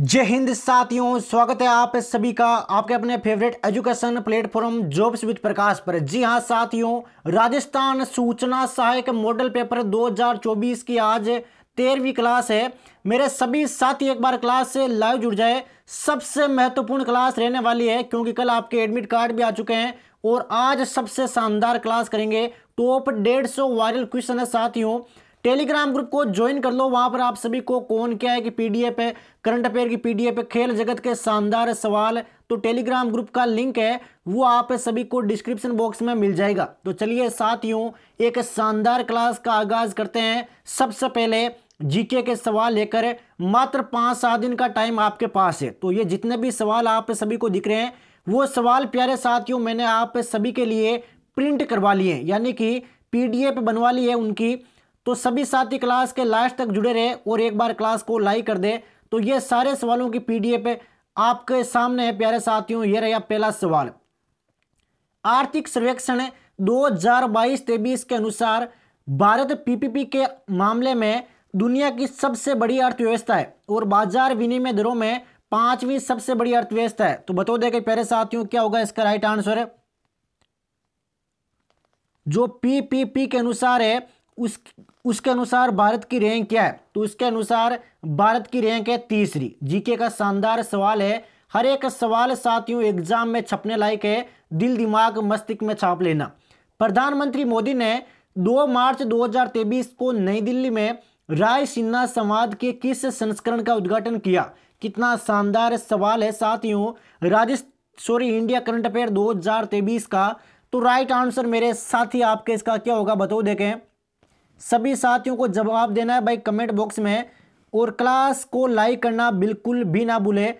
जय हिंद साथियों स्वागत है आप सभी का आपके अपने favourite education platform jobs with Prakash पर जी हां साथियों राजस्थान सूचना सहायक मॉडल पेपर 2024 की आज तेरहवीं क्लास है मेरे सभी साथी एक बार क्लास से लाइव जुड़ जाए सबसे महत्वपूर्ण क्लास रहने वाली है क्योंकि कल आपके एडमिट कार्ड भी आ चुके हैं और आज सबसे शानदार क्लास करेंगे टॉप डेढ़ सौ वायरल क्वेश्चन है साथियों टेलीग्राम ग्रुप को ज्वाइन कर लो वहां पर आप सभी को कौन क्या है कि पीडीएफ है करंट अफेयर की पीडीएफ है खेल जगत के शानदार सवाल तो टेलीग्राम ग्रुप का लिंक है वो आप सभी को डिस्क्रिप्शन बॉक्स में मिल जाएगा तो चलिए साथियों एक शानदार क्लास का आगाज करते हैं सबसे पहले जीके के सवाल लेकर मात्र पाँच सात दिन का टाइम आपके पास है तो ये जितने भी सवाल आप सभी को दिख रहे हैं वो सवाल प्यारे साथियों मैंने आप सभी के लिए प्रिंट करवा लिए यानी कि पीडीएफ बनवा ली है उनकी तो सभी साथी क्लास के लास्ट तक जुड़े रहे और एक बार क्लास को लाइक कर दे तो ये सारे सवालों की पीडीएफ आपके सामने है प्यारे साथियों ये रहा पहला सवाल आर्थिक सर्वेक्षण 2022-23 के अनुसार भारत पीपीपी के मामले में दुनिया की सबसे बड़ी अर्थव्यवस्था है और बाजार विनिमय दरों में पांचवी सबसे बड़ी अर्थव्यवस्था है तो बता दें प्यारे साथियों क्या होगा इसका राइट आंसर जो पीपीपी के अनुसार है उस उसके अनुसार भारत की रैंक क्या है तो उसके अनुसार भारत की रैंक है तीसरी जीके का शानदार सवाल है हर एक सवाल साथियों एग्जाम में छपने लायक है दिल दिमाग मस्तिष्क में छाप लेना प्रधानमंत्री मोदी ने 2 मार्च 2023 को नई दिल्ली में राय सिन्हा संवाद के किस संस्करण का उद्घाटन किया कितना शानदार सवाल है साथियों राजस्थ सॉरी इंडिया करंट अफेयर 2023 का तो राइट आंसर मेरे साथी आपके इसका क्या होगा बताओ देखें सभी साथियों को जवाब देना है भाई कमेंट बॉक्स में और क्लास को लाइक करना बिल्कुल भी ना भूले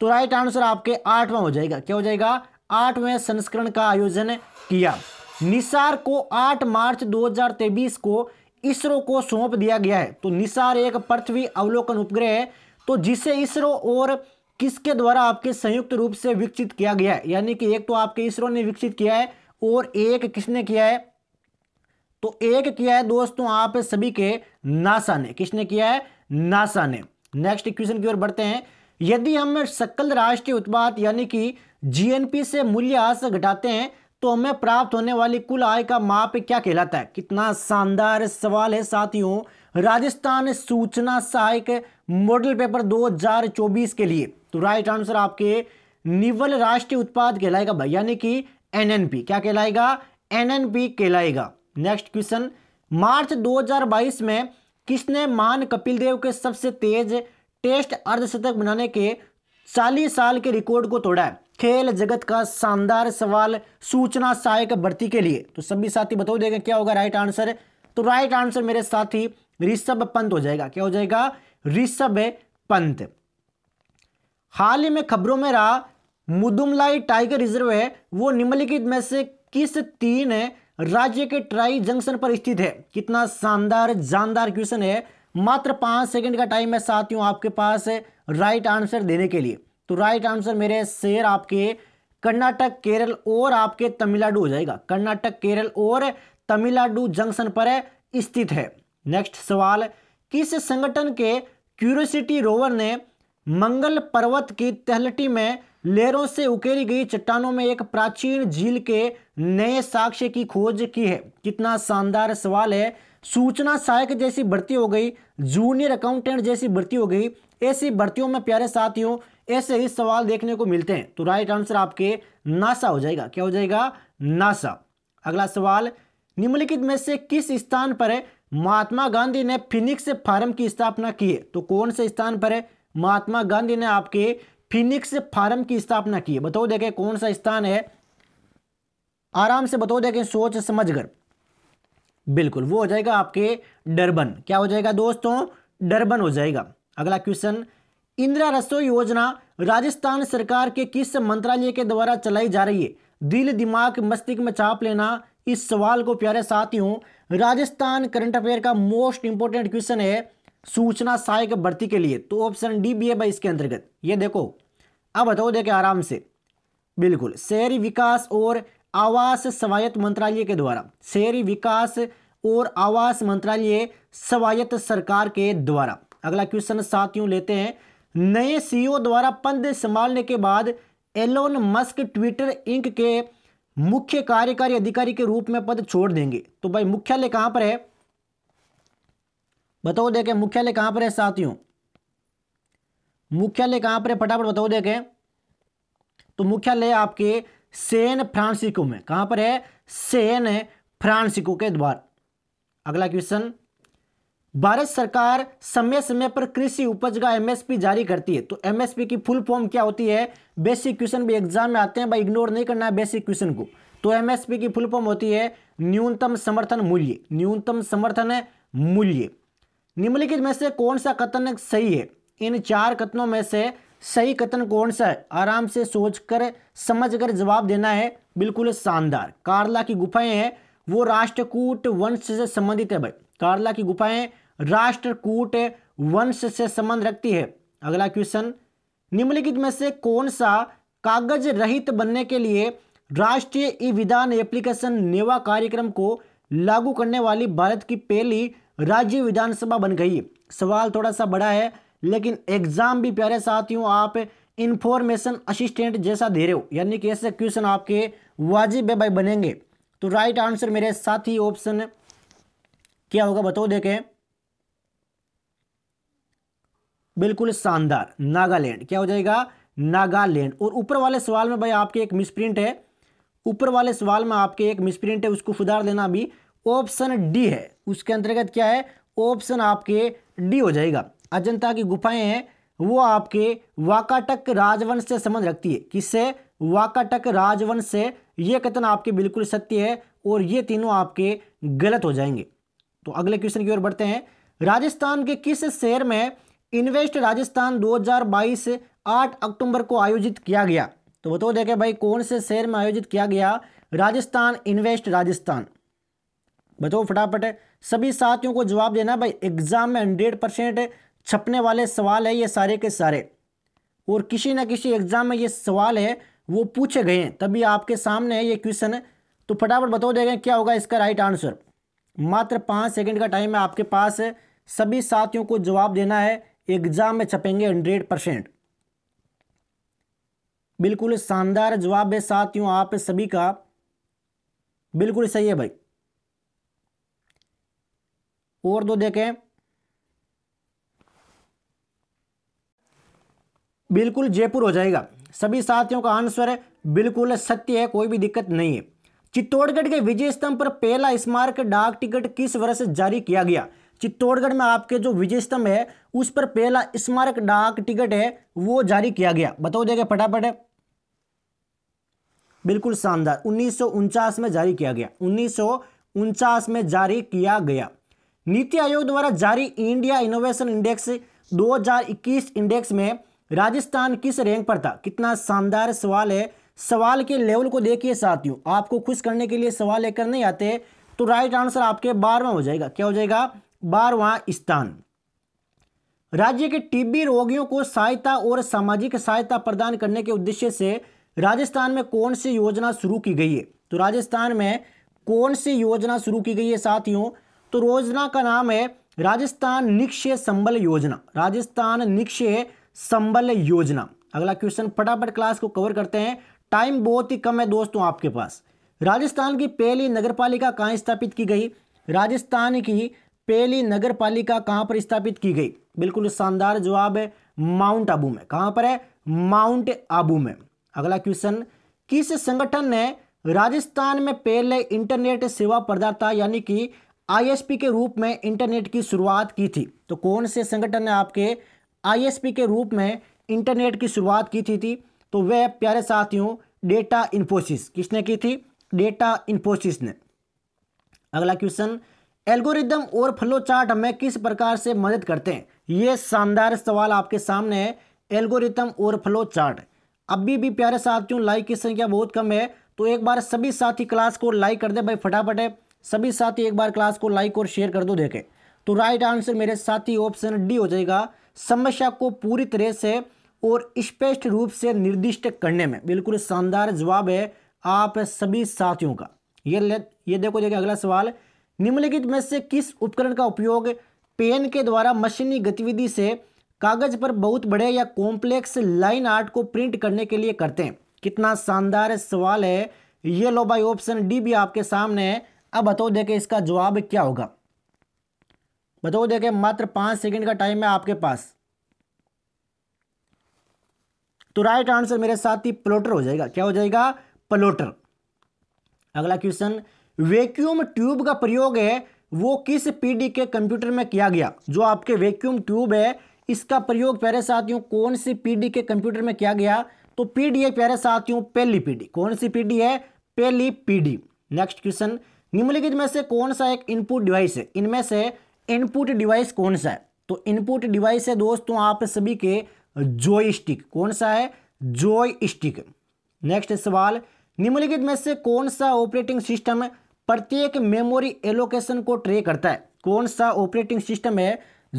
तो राइट आंसर आपके आठवां हो जाएगा क्या हो जाएगा आठवें संस्करण का आयोजन किया निसार को 8 मार्च 2023 को इसरो को सौंप दिया गया है तो निसार एक पृथ्वी अवलोकन उपग्रह है तो जिसे इसरो और किसके द्वारा आपके संयुक्त रूप से विकसित किया गया है यानी कि एक तो आपके इसरो ने विकसित किया है और एक किसने किया है तो एक किया है दोस्तों आप सभी के नासा ने किसने किया है नासा ने नेक्स्ट इक्वेशन की ओर बढ़ते हैं यदि हम सकल राष्ट्रीय उत्पाद यानी कि जीएनपी से मूल्य आस घटाते हैं तो हमें प्राप्त होने वाली कुल आय का माप क्या कहलाता है कितना शानदार सवाल है साथियों राजस्थान सूचना सहायक मॉडल पेपर 2024 के लिए तो राइट आंसर आपके निवल राष्ट्रीय उत्पाद कहलाएगा भाई यानी कि एनएनपी क्या कहलाएगा एनएनपी कहलाएगा नेक्स्ट क्वेश्चन मार्च 2022 में किसने महान कपिल देव के सबसे तेज टेस्ट अर्धशतक बनाने के 40 साल के रिकॉर्ड को तोड़ा है खेल जगत का शानदार सवाल सूचना सहायक भर्ती के लिए तो सभी साथी बताओ देगा क्या होगा राइट आंसर तो राइट आंसर मेरे साथ ही ऋषभ पंत हो जाएगा क्या हो जाएगा ऋषभ पंत हाल ही में खबरों में रहा मुदुमलाई टाइगर रिजर्व है वो निम्नलिखित में से किस तीन राज्य के ट्राई जंक्शन पर स्थित है कितना शानदार जानदार क्वेश्चन है मात्र पांच सेकंड का टाइम है हूं आपके पास राइट आंसर देने के लिए तो राइट आंसर मेरे शेयर आपके कर्नाटक केरल और आपके तमिलनाडु हो जाएगा कर्नाटक केरल और तमिलनाडु जंक्शन पर स्थित है नेक्स्ट सवाल किस संगठन के क्यूरोसिटी रोवर ने मंगल पर्वत की तहलटी में लेरों से उकेरी गई चट्टानों में एक प्राचीन झील के नए साक्ष्य की खोज की है कितना शानदार सवाल है सूचना सहायक जैसी भर्ती हो गई जूनियर अकाउंटेंट जैसी भर्ती हो गई ऐसी भर्तियों में प्यारे साथियों ऐसे ही सवाल देखने को मिलते हैं तो राइट आंसर आपके नासा हो जाएगा क्या हो जाएगा नासा अगला सवाल निम्नलिखित में से किस स्थान पर महात्मा गांधी ने फिनिक्स फार्म की स्थापना की है तो कौन से स्थान पर है महात्मा गांधी ने आपके फिनिक्स फार्म की स्थापना की है बताओ देखे कौन सा स्थान है आराम से बताओ देखें सोच समझ कर बिल्कुल वो हो जाएगा आपके डरबन क्या हो जाएगा दोस्तों डरबन हो जाएगा अगला क्वेश्चन इंदिरा रसोई योजना राजस्थान सरकार के किस मंत्रालय के द्वारा चलाई जा रही है दिल दिमाग मस्तिष्क में चाप लेना इस सवाल को प्यारे साथियों राजस्थान करंट अफेयर का मोस्ट इंपोर्टेंट क्वेश्चन है सूचना सहायक भर्ती के लिए तो ऑप्शन डी बी है भाई इसके अंतर्गत ये देखो अब बताओ देखे आराम से बिल्कुल शहरी विकास और आवास स्वायत्त मंत्रालय के द्वारा शहरी विकास और आवास मंत्रालय स्वायत्त सरकार के द्वारा अगला क्वेश्चन साथियों लेते हैं नए सीईओ e द्वारा पद संभालने के बाद एलोन मस्क ट्विटर इंक के मुख्य कार्यकारी अधिकारी के रूप में पद छोड़ देंगे तो भाई मुख्यालय कहां पर है बताओ देखें मुख्यालय कहां पर है साथियों मुख्यालय कहां पर है फटाफट बताओ देखें तो मुख्यालय आपके सेन फ्रांसिको में कहां पर है सेन फ्रांसिको के द्वार अगला क्वेश्चन भारत सरकार समय समय पर कृषि उपज का एमएसपी जारी करती है तो एमएसपी की फुल फॉर्म क्या होती है बेसिक क्वेश्चन भी एग्जाम में आते हैं भाई इग्नोर नहीं करना है बेसिक क्वेश्चन को तो एमएसपी की फुल फॉर्म होती है न्यूनतम समर्थन मूल्य न्यूनतम समर्थन मूल्य निम्नलिखित में से कौन सा कथन सही है इन चार कथनों में से सही कथन कौन सा है आराम से सोचकर समझकर जवाब देना है बिल्कुल शानदार कारला की गुफाएं हैं वो राष्ट्रकूट वंश से संबंधित है भाई कारला की गुफाएं राष्ट्रकूट वंश से संबंध रखती है अगला क्वेश्चन निम्नलिखित में से कौन सा कागज रहित बनने के लिए राष्ट्रीय ई विधान एप्लीकेशन नेवा कार्यक्रम को लागू करने वाली भारत की पहली राज्य विधानसभा बन गई सवाल थोड़ा सा बड़ा है लेकिन एग्ज़ाम भी प्यारे साथियों आप इंफॉर्मेशन असिस्टेंट जैसा दे रहे हो यानी कि ऐसे क्वेश्चन आपके वाजिब है भाई बनेंगे तो राइट आंसर मेरे साथ ही ऑप्शन क्या होगा बताओ देखें बिल्कुल शानदार नागालैंड क्या हो जाएगा नागालैंड और ऊपर वाले सवाल में भाई आपके एक मिसप्रिंट है ऊपर वाले सवाल में आपके एक मिसप्रिंट है उसको सुधार देना अभी ऑप्शन डी है उसके अंतर्गत क्या है ऑप्शन आपके डी हो जाएगा अजंता की गुफाएं हैं वो आपके वाकाटक राजवंश से संबंध रखती है किससे वाकाटक राजवंश से ये कथन आपके बिल्कुल सत्य है और ये तीनों आपके गलत हो जाएंगे तो अगले क्वेश्चन की ओर बढ़ते हैं राजस्थान के किस शहर में इन्वेस्ट राजस्थान 2022 8 अक्टूबर को आयोजित किया गया तो बताओ तो देखे भाई कौन से शहर में आयोजित किया गया राजस्थान इन्वेस्ट राजस्थान बताओ फटाफट सभी साथियों को जवाब देना भाई एग्जाम में हंड्रेड परसेंट छपने वाले सवाल है ये सारे के सारे और किसी ना किसी एग्ज़ाम में ये सवाल है वो पूछे गए हैं तभी आपके सामने है ये क्वेश्चन है तो फटाफट बता देगा क्या होगा इसका राइट आंसर मात्र पाँच सेकेंड का टाइम है आपके पास है सभी साथियों को जवाब देना है एग्ज़ाम में छपेंगे हंड्रेड परसेंट बिल्कुल शानदार जवाब है साथियों आप सभी का बिल्कुल सही है भाई और दो देखें बिल्कुल जयपुर हो जाएगा सभी साथियों का आंसर बिल्कुल सत्य है कोई भी दिक्कत नहीं है चित्तौड़गढ़ के विजय स्तंभ पर पहला स्मारक डाक टिकट किस वर्ष जारी किया गया चित्तौड़गढ़ में आपके जो विजय स्तंभ है उस पर पहला स्मारक डाक टिकट है वो जारी किया गया बताओ देखे फटाफट बिल्कुल शानदार उन्नीस में जारी किया गया उन्नीस में जारी किया गया नीति आयोग द्वारा जारी इंडिया इनोवेशन इंडेक्स 2021 इंडेक्स में राजस्थान किस रैंक पर था कितना शानदार सवाल है सवाल के लेवल को देखिए साथियों आपको खुश करने के लिए सवाल लेकर नहीं आते तो राइट आंसर आपके बारवा हो जाएगा क्या हो जाएगा बारवा स्थान राज्य के टीबी रोगियों को सहायता और सामाजिक सहायता प्रदान करने के उद्देश्य से राजस्थान में कौन सी योजना शुरू की गई है तो राजस्थान में कौन सी योजना शुरू की गई है साथियों तो योजना का नाम है राजस्थान निक्षय संबल योजना राजस्थान निक्षय संबल योजना अगला क्वेश्चन फटाफट क्लास को कवर करते हैं टाइम बहुत ही कम है दोस्तों आपके पास राजस्थान की पहली पालिका कहाँ स्थापित की गई राजस्थान की पहली नगर पालिका कहाँ पर स्थापित की गई बिल्कुल शानदार जवाब है माउंट आबू में कहाँ पर है माउंट आबू में अगला क्वेश्चन किस संगठन ने राजस्थान में पहले इंटरनेट सेवा प्रदाता यानी कि आईएसपी के रूप में इंटरनेट की शुरुआत की थी तो कौन से संगठन ने आपके आईएसपी के रूप में इंटरनेट की शुरुआत की थी, थी तो वह प्यारे साथियों डेटा इन्फोसिस किसने की थी डेटा इन्फोसिस ने अगला क्वेश्चन एल्गोरिदम और फ्लो चार्ट हमें किस प्रकार से मदद करते हैं ये शानदार सवाल आपके सामने है एल्गोरिदम और फ्लो चार्ट अभी भी प्यारे साथियों लाइक की संख्या बहुत कम है तो एक बार सभी साथी क्लास को लाइक कर दे भाई फटाफट है सभी साथी एक बार क्लास को लाइक और शेयर कर दो देखें तो राइट आंसर मेरे साथी ऑप्शन डी हो जाएगा समस्या को पूरी तरह से और स्पष्ट रूप से निर्दिष्ट करने में बिल्कुल शानदार जवाब है आप सभी साथियों का ये ये देखो देखिए अगला सवाल निम्नलिखित में से किस उपकरण का उपयोग पेन के द्वारा मशीनी गतिविधि से कागज पर बहुत बड़े या कॉम्प्लेक्स लाइन आर्ट को प्रिंट करने के लिए करते हैं कितना शानदार सवाल है ये लो बाई ऑप्शन डी भी आपके सामने है अब बताओ देखे इसका जवाब क्या होगा बताओ देखिए मात्र पांच सेकंड का टाइम है आपके पास तो राइट आंसर मेरे साथ ही प्लोटर हो जाएगा क्या हो जाएगा प्लोटर अगला क्वेश्चन वैक्यूम ट्यूब का प्रयोग है वो किस पीढ़ी के कंप्यूटर में किया गया जो आपके वैक्यूम ट्यूब है इसका प्रयोग प्यारे साथियों कौन सी पीढ़ी के कंप्यूटर में किया गया तो पीढ़ी है प्यारे साथियों पहली पीढ़ी कौन सी पीढ़ी है पहली पीढ़ी नेक्स्ट क्वेश्चन निम्नलिखित में से कौन सा एक इनपुट डिवाइस है इनमें से इनपुट डिवाइस कौन सा है तो इनपुट डिवाइस है दोस्तों आप सभी के जॉयस्टिक कौन सा है जॉयस्टिक नेक्स्ट सवाल निम्नलिखित में से कौन सा ऑपरेटिंग सिस्टम प्रत्येक मेमोरी एलोकेशन को ट्रे करता है कौन सा ऑपरेटिंग सिस्टम है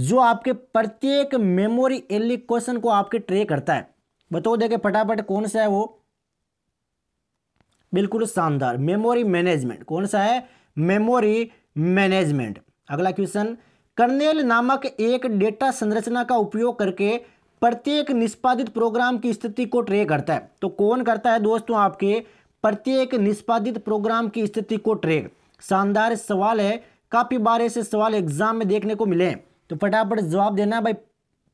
जो आपके प्रत्येक मेमोरी एलोकेशन को आपके ट्रे करता है बताओ देखे फटाफट कौन सा है वो बिल्कुल शानदार मेमोरी मैनेजमेंट कौन सा है मेमोरी मैनेजमेंट अगला क्वेश्चन कर्नेल नामक एक डेटा संरचना का उपयोग करके प्रत्येक निष्पादित प्रोग्राम की स्थिति को ट्रे करता है तो कौन करता है दोस्तों आपके प्रत्येक निष्पादित प्रोग्राम की स्थिति को ट्रेक शानदार सवाल है काफ़ी बार ऐसे सवाल एग्जाम में देखने को मिले हैं तो फटाफट जवाब देना है भाई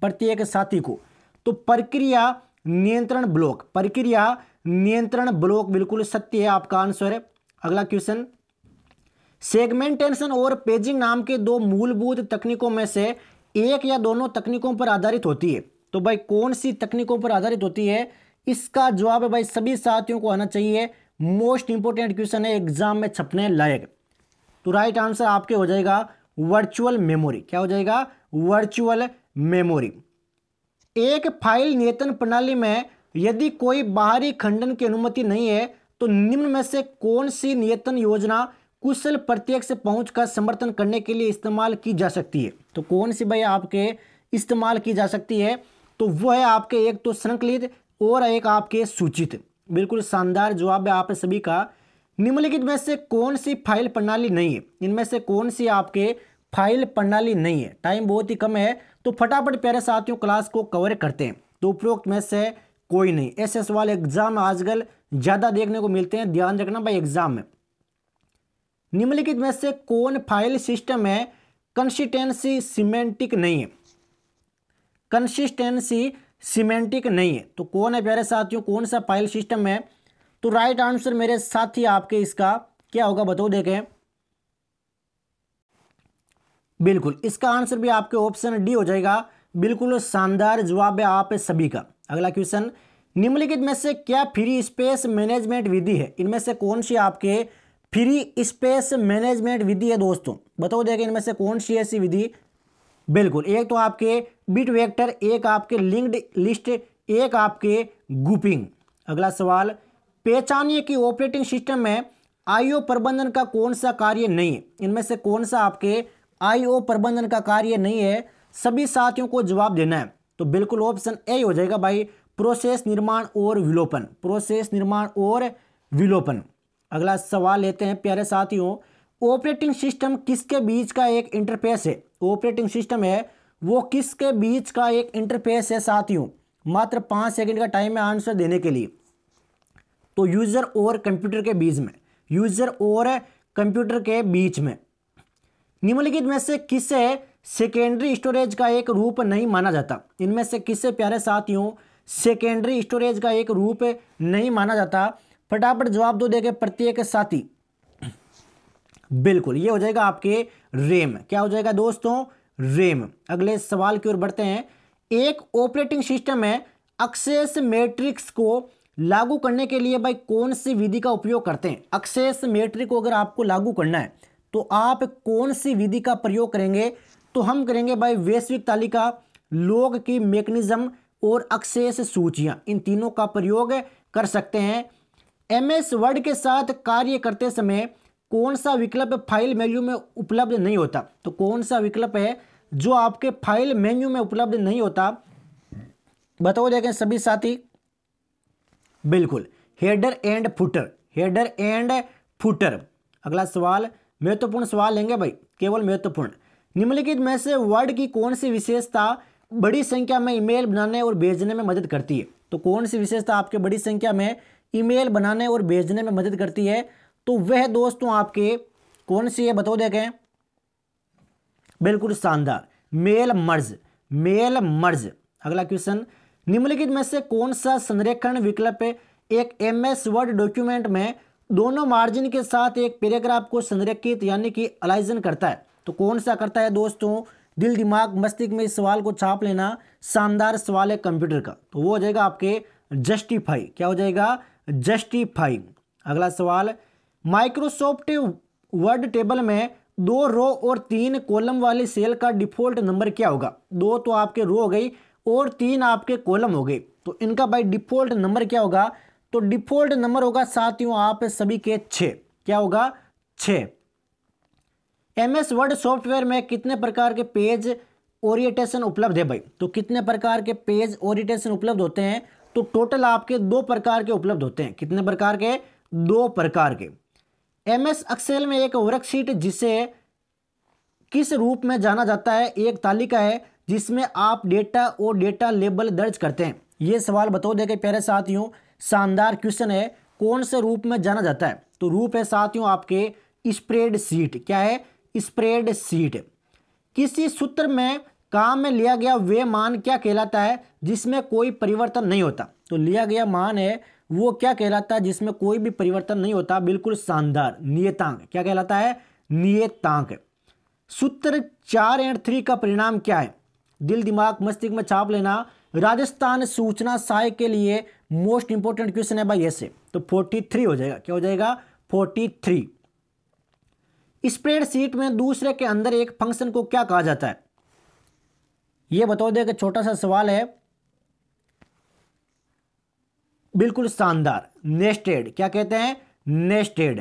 प्रत्येक साथी को तो प्रक्रिया नियंत्रण ब्लॉक प्रक्रिया नियंत्रण ब्लॉक बिल्कुल सत्य है आपका आंसर है अगला क्वेश्चन सेगमेंटेशन और पेजिंग नाम के दो मूलभूत तकनीकों में से एक या दोनों तकनीकों पर आधारित होती है तो भाई कौन सी तकनीकों पर आधारित होती है इसका जवाब है भाई सभी साथियों को आना चाहिए मोस्ट इंपोर्टेंट क्वेश्चन है एग्जाम में छपने लायक तो राइट आंसर आपके हो जाएगा वर्चुअल मेमोरी क्या हो जाएगा वर्चुअल मेमोरी एक फाइल नियंत्रण प्रणाली में यदि कोई बाहरी खंडन की अनुमति नहीं है तो निम्न में से कौन सी नियंत्रण योजना कुशल प्रत्यक्ष पहुंच का समर्थन करने के लिए इस्तेमाल की जा सकती है तो कौन सी भाई आपके इस्तेमाल की जा सकती है तो वो है आपके एक तो संकलित और एक आपके सूचित बिल्कुल शानदार जवाब है आप सभी का निम्नलिखित में से कौन सी फाइल प्रणाली नहीं है इनमें से कौन सी आपके फाइल प्रणाली नहीं है टाइम बहुत ही कम है तो फटाफट प्यारे साथियों क्लास को कवर करते हैं तो उपरोक्त में से कोई नहीं ऐसे सवाल एग्जाम आजकल ज़्यादा देखने को मिलते हैं ध्यान रखना भाई एग्जाम में निम्नलिखित में से कौन फाइल सिस्टम है कंसिस्टेंसी सिमेंटिक नहीं है कंसिस्टेंसी सिमेंटिक नहीं है तो कौन है प्यारे साथियों कौन सा फाइल सिस्टम है तो राइट आंसर मेरे साथ ही आपके इसका क्या होगा बताओ देखें बिल्कुल इसका आंसर भी आपके ऑप्शन डी हो जाएगा बिल्कुल शानदार जवाब है आप सभी का अगला क्वेश्चन निम्नलिखित में से क्या फ्री स्पेस मैनेजमेंट विधि है इनमें से कौन सी आपके फ्री स्पेस मैनेजमेंट विधि है दोस्तों बताओ देखें इनमें से कौन सी ऐसी विधि बिल्कुल एक तो आपके बिट वेक्टर एक आपके लिंक्ड लिस्ट एक आपके ग्रुपिंग अगला सवाल पहचानिए कि ऑपरेटिंग सिस्टम में आईओ प्रबंधन का कौन सा कार्य नहीं है इनमें से कौन सा आपके आईओ प्रबंधन का कार्य नहीं है सभी साथियों को जवाब देना है तो बिल्कुल ऑप्शन ए हो जाएगा भाई प्रोसेस निर्माण और विलोपन प्रोसेस निर्माण और विलोपन अगला सवाल लेते हैं प्यारे साथियों ऑपरेटिंग सिस्टम किसके बीच का एक इंटरफेस है ऑपरेटिंग सिस्टम है वो किसके बीच का एक इंटरफेस है साथियों मात्र पाँच सेकंड का टाइम है आंसर देने के लिए तो यूज़र और कंप्यूटर के बीच में यूज़र और कंप्यूटर के बीच में निम्नलिखित में से किसे सेकेंडरी स्टोरेज का एक रूप नहीं माना जाता इनमें से किसे प्यारे साथियों सेकेंडरी स्टोरेज का एक रूप नहीं माना जाता फटाफट जवाब दो तो देगा प्रत्येक साथी बिल्कुल ये हो जाएगा आपके रेम क्या हो जाएगा दोस्तों रेम अगले सवाल की ओर बढ़ते हैं एक ऑपरेटिंग सिस्टम है अक्सेस मैट्रिक्स को लागू करने के लिए भाई कौन सी विधि का उपयोग करते हैं अक्सेस मैट्रिक को अगर आपको लागू करना है तो आप कौन सी विधि का प्रयोग करेंगे तो हम करेंगे भाई वैश्विक तालिका लोग की मेकनिज्म और अक्सेस सूचियाँ इन तीनों का प्रयोग कर सकते हैं एम एस वर्ड के साथ कार्य करते समय कौन सा विकल्प फाइल मेन्यू में उपलब्ध नहीं होता तो कौन सा विकल्प है जो आपके फाइल मेन्यू में उपलब्ध नहीं होता बताओ देखें सभी साथी बिल्कुल header and footer header and footer अगला सवाल महत्वपूर्ण सवाल लेंगे भाई केवल महत्वपूर्ण निम्नलिखित में से वर्ड की कौन सी विशेषता बड़ी संख्या में ईमेल बनाने और भेजने में मदद करती है तो कौन सी विशेषता आपके बड़ी संख्या में ईमेल बनाने और भेजने में मदद करती है तो वह दोस्तों आपके कौन सी है बताओ देखें बिल्कुल शानदार मेल मर्ज मेल मर्ज अगला क्वेश्चन निम्नलिखित में से कौन सा संरेखण विकल्प एक एम एस वर्ड डॉक्यूमेंट में दोनों मार्जिन के साथ एक पैराग्राफ को संरेखित यानी कि अलाइजन करता है तो कौन सा करता है दोस्तों दिल दिमाग मस्तिष्क में इस सवाल को छाप लेना शानदार सवाल है कंप्यूटर का तो वो हो जाएगा आपके जस्टिफाई क्या हो जाएगा जस्टिफाई अगला सवाल माइक्रोसॉफ्ट वर्ड टेबल में दो रो और तीन कॉलम वाली सेल का डिफॉल्ट नंबर क्या होगा दो तो आपके रो हो गई और तीन आपके कॉलम हो गए तो इनका भाई डिफॉल्ट नंबर क्या होगा तो डिफॉल्ट नंबर होगा साथियों आप सभी के छ क्या होगा छ एम एस वर्ड सॉफ्टवेयर में कितने प्रकार के पेज ओरिएटेशन उपलब्ध है भाई तो कितने प्रकार के पेज ओरिएटेशन उपलब्ध होते हैं तो टोटल आपके दो प्रकार के उपलब्ध होते हैं कितने प्रकार के दो प्रकार के एम एस एक्सेल में एक वर्कशीट जिसे किस रूप में जाना जाता है एक तालिका है जिसमें आप डेटा और डेटा लेबल दर्ज करते हैं ये सवाल बताओ देखे प्यारे साथियों शानदार क्वेश्चन है कौन से रूप में जाना जाता है तो रूप है साथियों आपके स्प्रेड सीट क्या है स्प्रेड सीट किसी सूत्र में काम में लिया गया वे मान क्या कहलाता है जिसमें कोई परिवर्तन नहीं होता तो लिया गया मान है वो क्या कहलाता है जिसमें कोई भी परिवर्तन नहीं होता बिल्कुल शानदार नियतांक क्या कहलाता है नियतांक सूत्र चार एंड थ्री का परिणाम क्या है दिल दिमाग मस्तिष्क में छाप लेना राजस्थान सूचना सहाय के लिए मोस्ट इंपोर्टेंट क्वेश्चन है भाई ऐसे तो फोर्टी थ्री हो जाएगा क्या हो जाएगा फोर्टी थ्री स्प्रेडशीट में दूसरे के अंदर एक फंक्शन को क्या कहा जाता है ये बता दे छोटा सा सवाल है बिल्कुल शानदार नेस्टेड क्या कहते हैं nested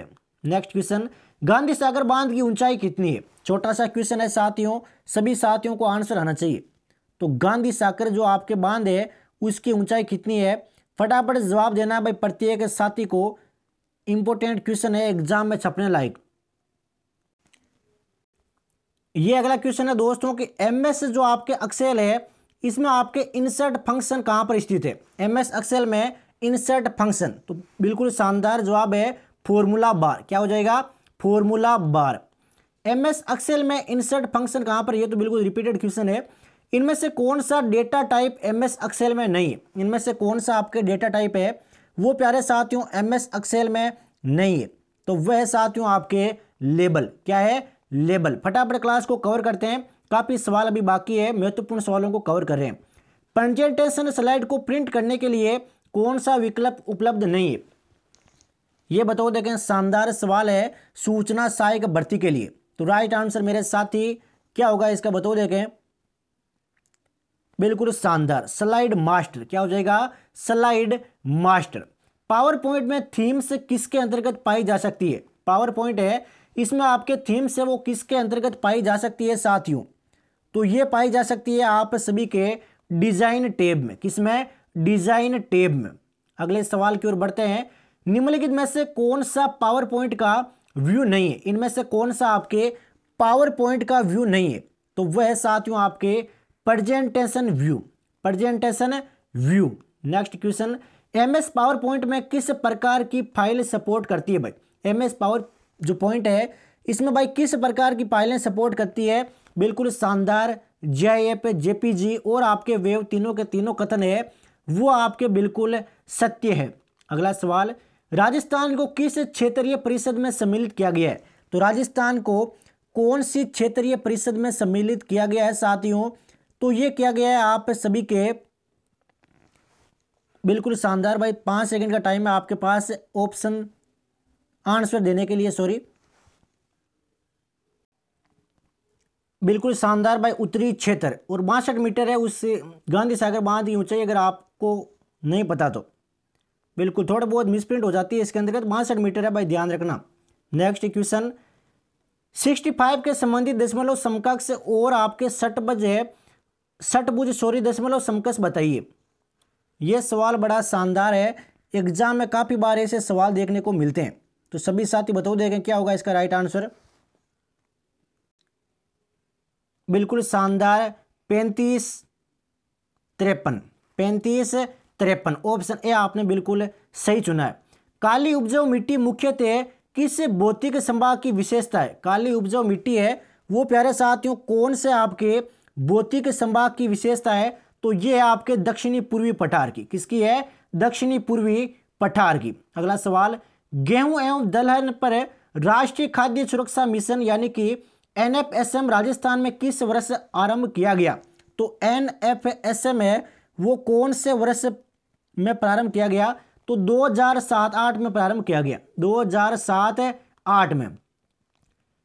next question Gandhi Sagar बांध की ऊंचाई कितनी है छोटा सा क्वेश्चन है साथियों सभी साथियों को आंसर आना चाहिए तो गांधी सागर जो आपके बांध है उसकी ऊंचाई कितनी है फटाफट जवाब देना भाई प्रत्येक साथी को इंपॉर्टेंट क्वेश्चन है एग्जाम में छपने लायक ये अगला क्वेश्चन है दोस्तों कि एम जो आपके अक्सेल है इसमें आपके इंसर्ट फंक्शन कहाँ पर स्थित है एम एक्सेल में इंसर्ट फंक्शन तो बिल्कुल शानदार जवाब है फॉर्मूला बार क्या हो जाएगा formula bar M S Excel में इंसर्ट फंक्शन कहाँ पर यह तो बिल्कुल रिपीटेड क्वेश्चन है इनमें से कौन सा data type M S Excel में नहीं है इनमें से कौन सा आपके डेटा टाइप है वो प्यारे साथियों एम एस एक्सेल में नहीं है तो वह साथियों आपके लेबल क्या है लेबल फटाफट क्लास को कवर करते हैं काफ़ी सवाल अभी बाकी है महत्वपूर्ण सवालों को कवर कर रहे हैं प्रजेंटेशन स्लाइड को प्रिंट करने के लिए कौन सा विकल्प उपलब्ध नहीं है ये बताओ देखें शानदार सवाल है सूचना सहायक भर्ती के लिए तो राइट आंसर मेरे साथ ही क्या होगा इसका बताओ देखें बिल्कुल शानदार स्लाइड मास्टर क्या हो जाएगा स्लाइड मास्टर पावर पॉइंट में थीम्स किसके अंतर्गत पाई जा सकती है पावर पॉइंट है इसमें आपके थीम्स है वो किसके अंतर्गत पाई जा सकती है साथियों तो ये पाई जा सकती है आप सभी के डिजाइन टेब में किसमें डिजाइन टेब में अगले सवाल की ओर बढ़ते हैं निम्नलिखित में से कौन सा पावर पॉइंट का व्यू नहीं है इनमें से कौन सा आपके पावर पॉइंट का व्यू नहीं है तो वह है साथियों आपके presentation view presentation view next question MS PowerPoint में किस प्रकार की फाइल सपोर्ट करती है भाई एमएस पावर जो पॉइंट है इसमें भाई किस प्रकार की पाइलें सपोर्ट करती है बिल्कुल शानदार जे एफ जेपीजी और आपके वेव तीनों के तीनों कथन है वो आपके बिल्कुल सत्य है अगला सवाल राजस्थान को किस क्षेत्रीय परिषद में सम्मिलित किया गया है तो राजस्थान को कौन सी क्षेत्रीय परिषद में सम्मिलित किया गया है साथियों तो ये किया गया है आप सभी के बिल्कुल शानदार भाई पाँच सेकंड का टाइम है आपके पास ऑप्शन आंसर देने के लिए सॉरी बिल्कुल शानदार भाई उत्तरी क्षेत्र और बासठ मीटर है उससे गांधी सागर बांध की ऊंचाई अगर आपको नहीं पता तो बिल्कुल थोड़ा बहुत मिसप्रिंट हो जाती है इसके अंतर्गत बासठ मीटर है भाई ध्यान रखना नेक्स्ट क्वेश्चन 65 के संबंधित दशमलव समकक्ष और आपके सटबज है सटभुज सॉरी दशमलव समकक्ष बताइए यह सवाल बड़ा शानदार है एग्जाम में काफ़ी बार ऐसे सवाल देखने को मिलते हैं तो सभी साथी बता देखें क्या होगा इसका राइट आंसर बिल्कुल शानदार पैंतीस त्रेपन पैंतीस त्रेपन ऑप्शन ए आपने बिल्कुल सही चुना है काली उपजाऊ मिट्टी मुख्यतः किस भौतिक संभाग की विशेषता है काली उपजाऊ मिट्टी है वो प्यारे साथियों कौन से आपके भौतिक संभाग की विशेषता है तो ये है आपके दक्षिणी पूर्वी पठार की किसकी है दक्षिणी पूर्वी पठार की अगला सवाल गेहूं एवं दलहन पर राष्ट्रीय खाद्य सुरक्षा मिशन यानी कि एनएफएसएम राजस्थान में किस वर्ष आरंभ किया गया तो एनएफएसएम है वो कौन से वर्ष में प्रारंभ किया गया तो 2007-8 में प्रारंभ किया गया 2007-8 में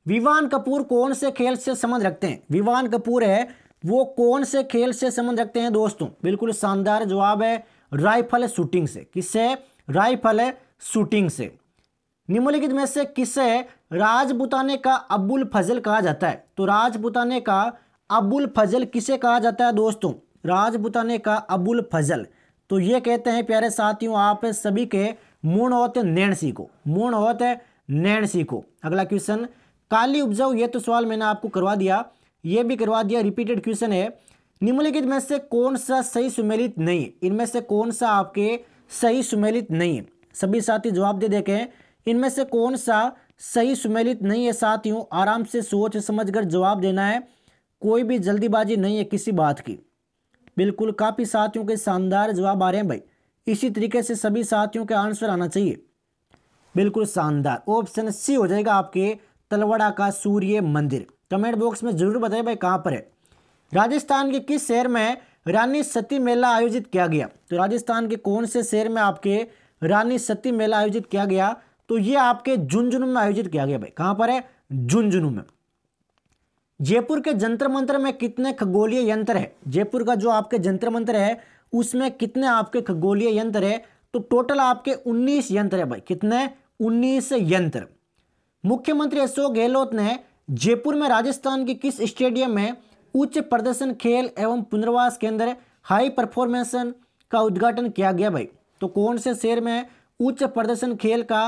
विवान कपूर कौन से खेल से संबंध रखते हैं विवान कपूर है वो कौन से खेल से संबंध रखते हैं दोस्तों बिल्कुल शानदार जवाब है राइफल शूटिंग से किससे राइफल शूटिंग से निम्नलिखित में से किसे राजपुताने का अबुल फजल कहा जाता है तो राजपुताने का अबुल फजल किसे कहा जाता है दोस्तों राजपुताने का अबुल फजल तो ये कहते हैं प्यारे साथियों आप सभी के मूर्ण होत नैण सीखो मूण होत नैण सीखो अगला क्वेश्चन काली उपजाऊ ये तो सवाल मैंने आपको करवा दिया ये भी करवा दिया रिपीटेड क्वेश्चन है निम्नलिखित में से कौन सा सही सुमेलित नहीं इनमें से कौन सा आपके सही सुमेलित नहीं है सभी साथी जवाब दे देखे इनमें से कौन सा सही सुमेलित नहीं है साथियों आराम से सोच समझकर जवाब देना है कोई भी जल्दीबाजी नहीं है किसी बात की बिल्कुल काफ़ी साथियों के शानदार जवाब आ रहे हैं भाई इसी तरीके से सभी साथियों के आंसर आना चाहिए बिल्कुल शानदार ऑप्शन सी हो जाएगा आपके तलवड़ा का सूर्य मंदिर कमेंट बॉक्स में ज़रूर बताइए भाई कहाँ पर है राजस्थान के किस शहर में रानी सती मेला आयोजित किया गया तो राजस्थान के कौन से शहर में आपके रानी सती मेला आयोजित किया गया तो ये आपके झुंझुनू में आयोजित किया गया भाई कहां पर है झुंझुनू में जयपुर के जंतर मंत्र में कितने खगोलीय यंत्र है जयपुर का जो आपके जंतर मंत्र है उसमें कितने आपके खगोलीय यंत्र है तो टोटल आपके 19 यंत्र है भाई कितने 19 यंत्र मुख्यमंत्री अशोक गहलोत ने जयपुर में राजस्थान के किस स्टेडियम में उच्च प्रदर्शन खेल एवं पुनर्वास केंद्र हाई परफॉर्मेंस का उद्घाटन किया गया भाई तो कौन से शहर में उच्च प्रदर्शन खेल का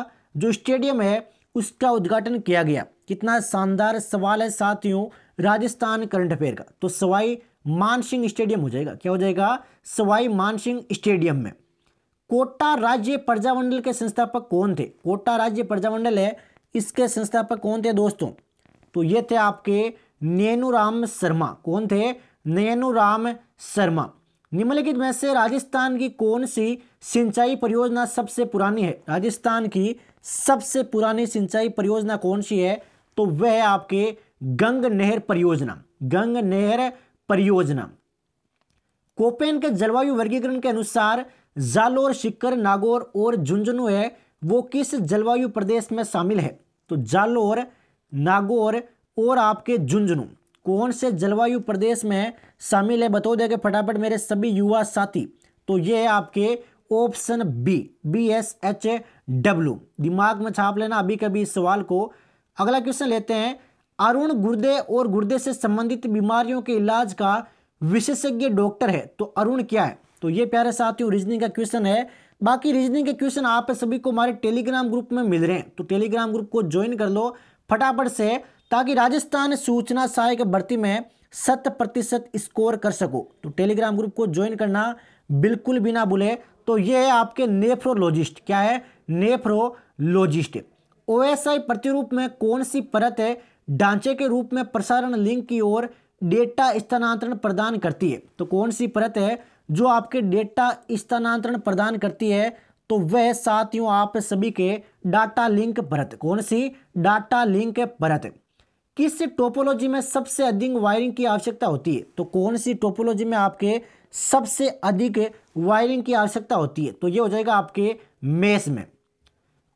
जो स्टेडियम है उसका उद्घाटन किया गया कितना शानदार सवाल है साथियों राजस्थान करंट अफेयर का तो सवाई मानसिंह स्टेडियम हो जाएगा क्या हो जाएगा सवाई मानसिंह स्टेडियम में कोटा राज्य प्रजामंडल के संस्थापक कौन थे कोटा राज्य प्रजामंडल है इसके संस्थापक कौन थे दोस्तों तो ये थे आपके नेनुराम शर्मा कौन थे नेनुराम शर्मा निम्नलिखित में से राजस्थान की कौन सी सिंचाई परियोजना सबसे पुरानी है राजस्थान की सबसे पुरानी सिंचाई परियोजना कौन सी है तो वह है आपके गंग नहर परियोजना गंग नहर परियोजना कोपेन के जलवायु वर्गीकरण के अनुसार जालोर शिकर नागौर और झुंझुनू है वो किस जलवायु प्रदेश में शामिल है तो जालोर नागौर और आपके झुंझुनू कौन से जलवायु प्रदेश में शामिल है दे के फटाफट मेरे सभी युवा साथी तो ये है आपके option B B S H A W दिमाग में छाप लेना अभी कभी इस सवाल को अगला क्वेश्चन लेते हैं अरुण गुर्दे और गुर्दे से संबंधित बीमारियों के इलाज का विशेषज्ञ डॉक्टर है तो अरुण क्या है तो ये प्यारे साथियों रीजनिंग का क्वेश्चन है बाकी रीजनिंग के क्वेश्चन आप सभी को हमारे टेलीग्राम ग्रुप में मिल रहे हैं तो टेलीग्राम ग्रुप को ज्वाइन कर लो फटाफट से ताकि राजस्थान सूचना सहायक भर्ती में शत प्रतिशत स्कोर कर सको तो टेलीग्राम ग्रुप को ज्वाइन करना बिल्कुल भी ना भूले तो ये है आपके नेफ्रोलॉजिस्ट क्या है नेफ्रोलॉजिस्ट ओएसआई प्रतिरूप में कौन सी परत है ढांचे के रूप में प्रसारण लिंक की ओर डेटा स्थानांतरण प्रदान करती है तो कौन सी परत है जो आपके डेटा स्थानांतरण प्रदान करती है तो वह साथियों आप सभी के डाटा लिंक परत कौन सी डाटा लिंक परत किस टोपोलॉजी में सबसे अधिक वायरिंग की आवश्यकता होती है तो कौन सी टोपोलॉजी में आपके सबसे अधिक वायरिंग की आवश्यकता होती है तो ये हो जाएगा आपके मेस में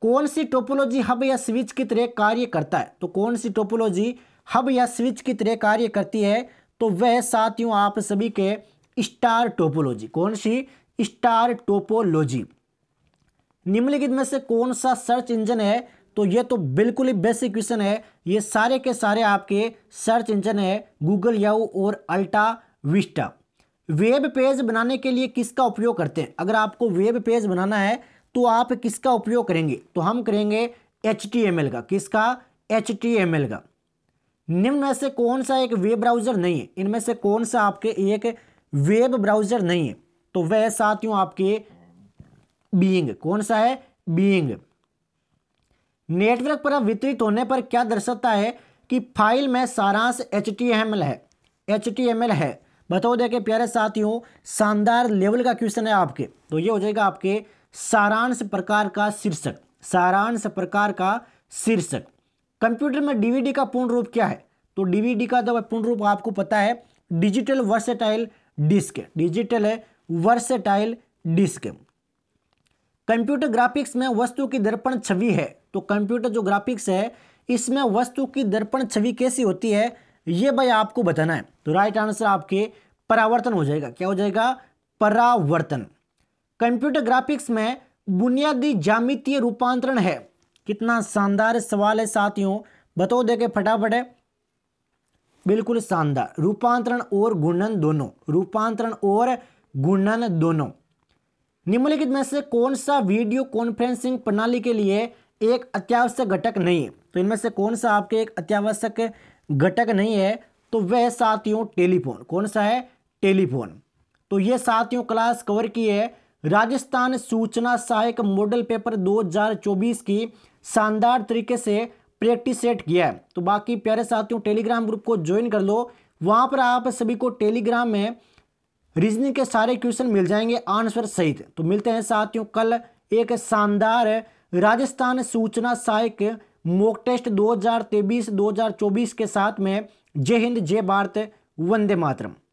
कौन सी टोपोलॉजी हब या स्विच की तरह कार्य करता है तो कौन सी टोपोलॉजी हब या स्विच की तरह कार्य करती है तो वह साथियों आप सभी के स्टार टोपोलॉजी कौन सी स्टार टोपोलॉजी निम्नलिखित में से कौन सा सर्च इंजन है तो ये तो बिल्कुल ही बेसिक क्वेश्चन है ये सारे के सारे आपके सर्च इंजन है गूगल याहू और अल्टा विस्टा वेब पेज बनाने के लिए किसका उपयोग करते हैं अगर आपको वेब पेज बनाना है तो आप किसका उपयोग करेंगे तो हम करेंगे एच का किसका एच का निम्न में से कौन सा एक वेब ब्राउज़र नहीं है इनमें से कौन सा आपके एक वेब ब्राउज़र नहीं है तो वह साथियों आपके बीइंग कौन सा है बीइंग नेटवर्क पर वितरित होने पर क्या दर्शाता है कि फाइल में सारांश एच है एच है बताओ देखे प्यारे साथियों शानदार लेवल का क्वेश्चन है आपके तो ये हो जाएगा आपके सारांश प्रकार का शीर्षक सारांश प्रकार का शीर्षक कंप्यूटर में डीवीडी का पूर्ण रूप क्या है तो डीवीडी का जो पूर्ण रूप आपको पता है डिजिटल वर्सेटाइल डिस्क डिजिटल है वर्सेटाइल डिस्क कंप्यूटर ग्राफिक्स में वस्तु की दर्पण छवि है तो कंप्यूटर जो ग्राफिक्स है इसमें वस्तु की दर्पण छवि कैसी होती है ये भाई आपको बताना है तो राइट आंसर आपके परावर्तन हो जाएगा क्या हो जाएगा परावर्तन कंप्यूटर ग्राफिक्स में बुनियादी जामितीय रूपांतरण है कितना शानदार सवाल है साथियों बताओ देखे फटाफट है बिल्कुल शानदार रूपांतरण और गुणन दोनों रूपांतरण और गुणन दोनों निम्नलिखित में से कौन सा वीडियो कॉन्फ्रेंसिंग प्रणाली के लिए एक अत्यावश्यक घटक नहीं है तो इनमें से कौन सा आपके एक अत्यावश्यक घटक नहीं है तो वह साथियों टेलीफोन कौन सा है टेलीफोन तो ये साथियों क्लास कवर की है राजस्थान सूचना सहायक मॉडल पेपर 2024 की शानदार तरीके से प्रैक्टिस सेट किया है तो बाकी प्यारे साथियों टेलीग्राम ग्रुप को ज्वाइन कर लो वहाँ पर आप सभी को टेलीग्राम में रीजनिंग के सारे क्वेश्चन मिल जाएंगे आंसर सहित तो मिलते हैं साथियों कल एक शानदार राजस्थान सूचना सहायक मॉक टेस्ट 2023-2024 के साथ में जय हिंद जय भारत वंदे मातरम